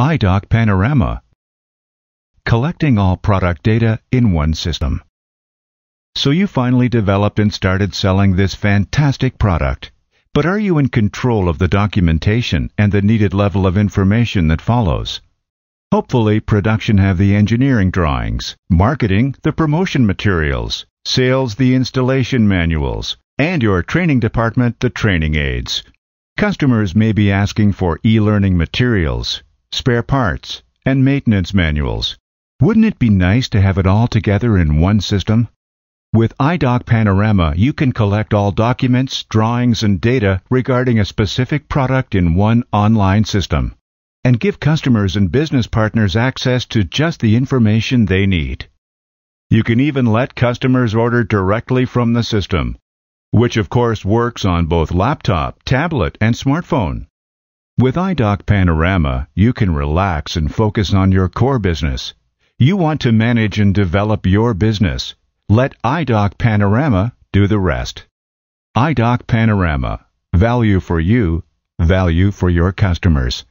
iDoc Panorama, collecting all product data in one system. So you finally developed and started selling this fantastic product. But are you in control of the documentation and the needed level of information that follows? Hopefully, production have the engineering drawings, marketing the promotion materials, sales the installation manuals, and your training department the training aids. Customers may be asking for e-learning materials, spare parts, and maintenance manuals. Wouldn't it be nice to have it all together in one system? With iDoc Panorama, you can collect all documents, drawings, and data regarding a specific product in one online system and give customers and business partners access to just the information they need. You can even let customers order directly from the system, which of course works on both laptop, tablet, and smartphone. With iDoc Panorama, you can relax and focus on your core business. You want to manage and develop your business. Let iDoc Panorama do the rest. iDoc Panorama. Value for you, value for your customers.